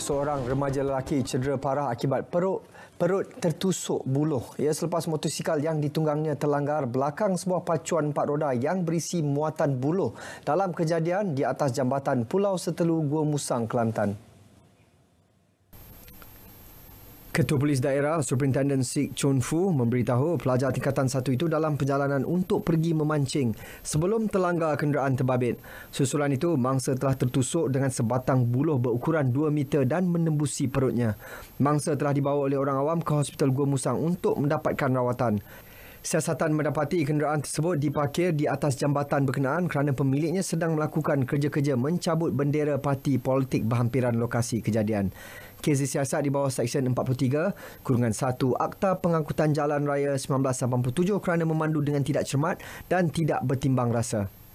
seorang remaja lelaki cedera parah akibat perut perut tertusuk buluh ia selepas motosikal yang ditunggangnya terlanggar belakang sebuah pacuan empat roda yang berisi muatan buluh dalam kejadian di atas jambatan Pulau Setelu Gua Musang Kelantan. Ketua Polis Daerah Superintendent Sik Chun Fu memberitahu pelajar tingkatan satu itu dalam perjalanan untuk pergi memancing sebelum terlanggar kenderaan terbabit. Susulan itu, mangsa telah tertusuk dengan sebatang buluh berukuran 2 meter dan menembusi perutnya. Mangsa telah dibawa oleh orang awam ke Hospital Gua Musang untuk mendapatkan rawatan siasatan mendapati kenderaan tersebut diparkir di atas jambatan berkenaan kerana pemiliknya sedang melakukan kerja-kerja mencabut bendera parti politik berhampiran lokasi kejadian. Kes siasat di bawah Seksyen 43, Kurungan 1 Akta Pengangkutan Jalan Raya 1987 kerana memandu dengan tidak cermat dan tidak bertimbang rasa.